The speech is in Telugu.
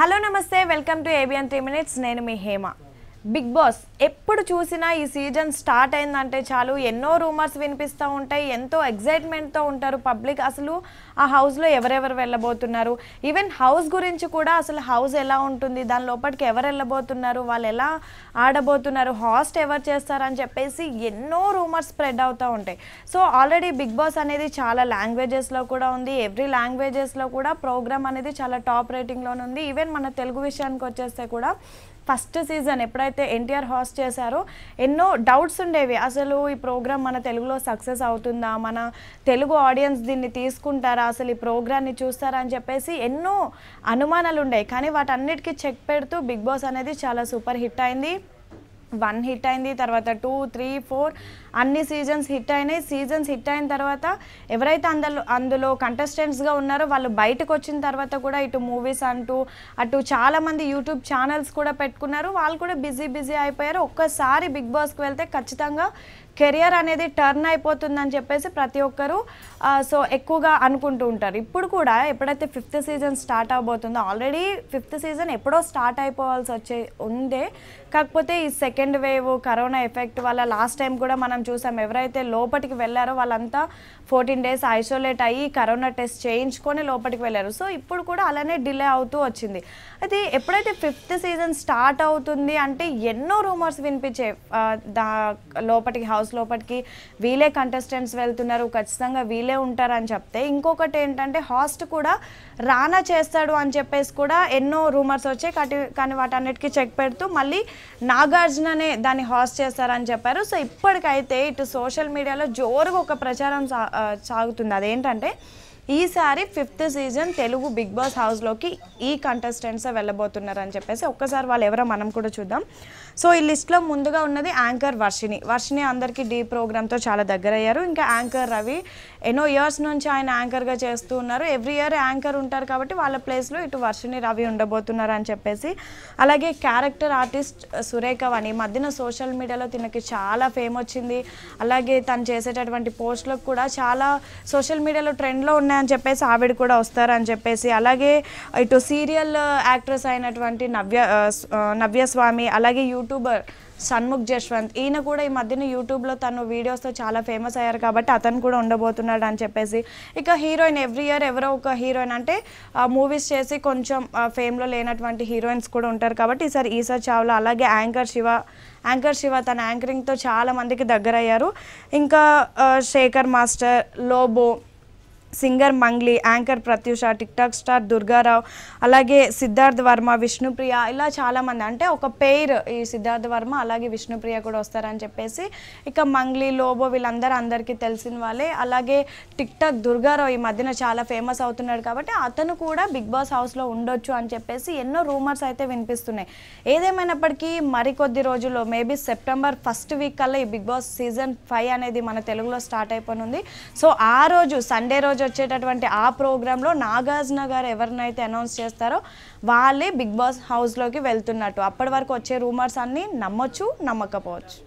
hello namaste welcome to ABN three minutes నేను మీ హేమ బిగ్ బాస్ ఎప్పుడు చూసినా ఈ సీజన్ స్టార్ట్ అయిందంటే చాలు ఎన్నో రూమర్స్ వినిపిస్తూ ఉంటాయి ఎంతో ఎగ్జైట్మెంట్తో ఉంటారు పబ్లిక్ అసలు ఆ హౌస్లో ఎవరెవరు వెళ్ళబోతున్నారు ఈవెన్ హౌస్ గురించి కూడా అసలు హౌస్ ఎలా ఉంటుంది దాని లోపలికి ఎవరు వెళ్ళబోతున్నారు వాళ్ళు ఎలా ఆడబోతున్నారు హాస్ట్ ఎవరు చేస్తారని చెప్పేసి ఎన్నో రూమర్స్ స్ప్రెడ్ అవుతూ ఉంటాయి సో ఆల్రెడీ బిగ్ బాస్ అనేది చాలా లాంగ్వేజెస్లో కూడా ఉంది ఎవ్రీ లాంగ్వేజెస్లో కూడా ప్రోగ్రామ్ అనేది చాలా టాప్ రేటింగ్లోనే ఉంది ఈవెన్ మన తెలుగు విషయానికి వచ్చేస్తే కూడా ఫస్ట్ సీజన్ ఎప్పుడైతే ఎన్టీఆర్ హాస్ట్ చేశారో ఎన్నో డౌట్స్ ఉండేవి అసలు ఈ ప్రోగ్రామ్ మన తెలుగులో సక్సెస్ అవుతుందా మన తెలుగు ఆడియన్స్ దీన్ని తీసుకుంటారా అసలు ఈ ప్రోగ్రామ్ని చూస్తారా అని చెప్పేసి ఎన్నో అనుమానాలు ఉండేవి కానీ వాటన్నిటికీ చెక్ పెడుతూ బిగ్ బాస్ అనేది చాలా సూపర్ హిట్ అయింది వన్ హిట్ అయింది తర్వాత టూ త్రీ ఫోర్ అన్ని సీజన్స్ హిట్ అయినాయి సీజన్స్ హిట్ అయిన తర్వాత ఎవరైతే అందులో అందులో కంటెస్టెంట్స్గా ఉన్నారో వాళ్ళు బయటకు వచ్చిన తర్వాత కూడా ఇటు మూవీస్ అంటూ అటు చాలామంది యూట్యూబ్ ఛానల్స్ కూడా పెట్టుకున్నారు వాళ్ళు కూడా బిజీ బిజీ అయిపోయారు ఒక్కసారి బిగ్ బాస్కి వెళ్తే ఖచ్చితంగా కెరియర్ అనేది టర్న్ అయిపోతుందని చెప్పేసి ప్రతి ఒక్కరు సో ఎక్కువగా అనుకుంటూ ఉంటారు ఇప్పుడు కూడా ఎప్పుడైతే ఫిఫ్త్ సీజన్ స్టార్ట్ అవబోతుందో ఆల్రెడీ ఫిఫ్త్ సీజన్ ఎప్పుడో స్టార్ట్ అయిపోవాల్సి వచ్చే ఉందే కాకపోతే ఈ సెకండ్ వేవ్ కరోనా ఎఫెక్ట్ వల్ల లాస్ట్ టైం కూడా మనం చూసాం ఎవరైతే లోపలికి వెళ్ళారో వాళ్ళంతా ఫోర్టీన్ డేస్ ఐసోలేట్ అయ్యి కరోనా టెస్ట్ చేయించుకొని లోపలికి వెళ్ళారు సో ఇప్పుడు కూడా అలానే డిలే అవుతూ వచ్చింది అయితే ఎప్పుడైతే ఫిఫ్త్ సీజన్ స్టార్ట్ అవుతుంది అంటే ఎన్నో రూమర్స్ వినిపించే దా లోపటికి హౌస్ హౌస్ లోపలికి వీలే కంటెస్టెంట్స్ వెళ్తున్నారు ఖచ్చితంగా వీలే ఉంటారు అని చెప్తే ఇంకొకటి ఏంటంటే హాస్ట్ కూడా రానా చేస్తాడు అని చెప్పేసి కూడా ఎన్నో రూమర్స్ వచ్చాయి కాటి కానీ వాటన్నిటికీ చెక్ పెడుతూ మళ్ళీ నాగార్జుననే దాన్ని హాస్ట్ చేస్తారని చెప్పారు సో ఇప్పటికైతే ఇటు సోషల్ మీడియాలో జోరుగా ఒక ప్రచారం సాగుతుంది అదేంటంటే ఈసారి fifth season Telugu Bigg Boss హౌస్లోకి ఈ కంటెస్టెంట్సే అని చెప్పేసి ఒక్కసారి వాళ్ళు ఎవరో మనం కూడా చూద్దాం సో ఈ లిస్ట్లో ముందుగా ఉన్నది యాంకర్ వర్షిని వర్షిని అందరికీ డీ ప్రోగ్రామ్తో చాలా దగ్గర అయ్యారు ఇంకా యాంకర్ రవి ఎన్నో ఇయర్స్ నుంచి ఆయన యాంకర్గా చేస్తూ ఉన్నారు ఎవ్రీ ఇయర్ యాంకర్ ఉంటారు కాబట్టి వాళ్ళ ప్లేస్లో ఇటు వర్షిని రవి ఉండబోతున్నారు అని చెప్పేసి అలాగే క్యారెక్టర్ ఆర్టిస్ట్ సురేఖ అని మధ్యన సోషల్ మీడియాలో తినకి చాలా ఫేమ్ వచ్చింది అలాగే తను చేసేటటువంటి పోస్ట్లకు కూడా చాలా సోషల్ మీడియాలో ట్రెండ్లో ఉన్నాయి అని చెప్పేసి ఆవిడ కూడా వస్తారని చెప్పేసి అలాగే ఇటు సీరియల్ యాక్ట్రెస్ అయినటువంటి నవ్య నవ్యస్వామి అలాగే యూట్యూబర్ సన్ముఖ్ జశ్వంత్ ఈయన కూడా ఈ మధ్యన యూట్యూబ్లో తను వీడియోస్తో చాలా ఫేమస్ అయ్యారు కాబట్టి అతను కూడా ఉండబోతున్నాడు అని చెప్పేసి ఇక హీరోయిన్ ఎవ్రీ ఇయర్ ఎవరో ఒక హీరోయిన్ అంటే మూవీస్ చేసి కొంచెం ఫేమ్లో లేనటువంటి హీరోయిన్స్ కూడా ఉంటారు కాబట్టి ఈసారి ఈసా చావ్లా అలాగే యాంకర్ శివ యాంకర్ శివ తన యాంకరింగ్తో చాలామందికి దగ్గరయ్యారు ఇంకా Shekhar master Lobo singer Mangli anchor Pratyusha TikTok star Durgarao అలాగే సిద్ధార్థ్ వర్మ విష్ణుప్రియ ఇలా చాలామంది అంటే ఒక పేరు ఈ సిద్ధార్థ్ వర్మ అలాగే విష్ణుప్రియ కూడా వస్తారని చెప్పేసి ఇక మంగ్లీ లోబో వీళ్ళందరూ అందరికీ తెలిసిన వాళ్ళే అలాగే టిక్టాక్ దుర్గారావు ఈ మధ్యన చాలా ఫేమస్ అవుతున్నాడు కాబట్టి అతను కూడా బిగ్ బాస్ హౌస్లో ఉండొచ్చు అని చెప్పేసి ఎన్నో రూమర్స్ అయితే వినిపిస్తున్నాయి ఏదేమైనప్పటికీ మరికొద్ది రోజుల్లో మేబీ సెప్టెంబర్ ఫస్ట్ వీక్ కల్లా ఈ బిగ్ బాస్ సీజన్ ఫైవ్ అనేది మన తెలుగులో స్టార్ట్ అయిపోనుంది సో ఆ రోజు సండే రోజు రోజు వచ్చేటటువంటి ఆ ప్రోగ్రాంలో నాగార్జున గారు ఎవరినైతే అనౌన్స్ చేస్తారో వాళ్ళే బిగ్ బాస్ హౌస్లోకి వెళ్తున్నట్టు అప్పటి వరకు వచ్చే రూమర్స్ అన్నీ నమ్మొచ్చు నమ్మకపోవచ్చు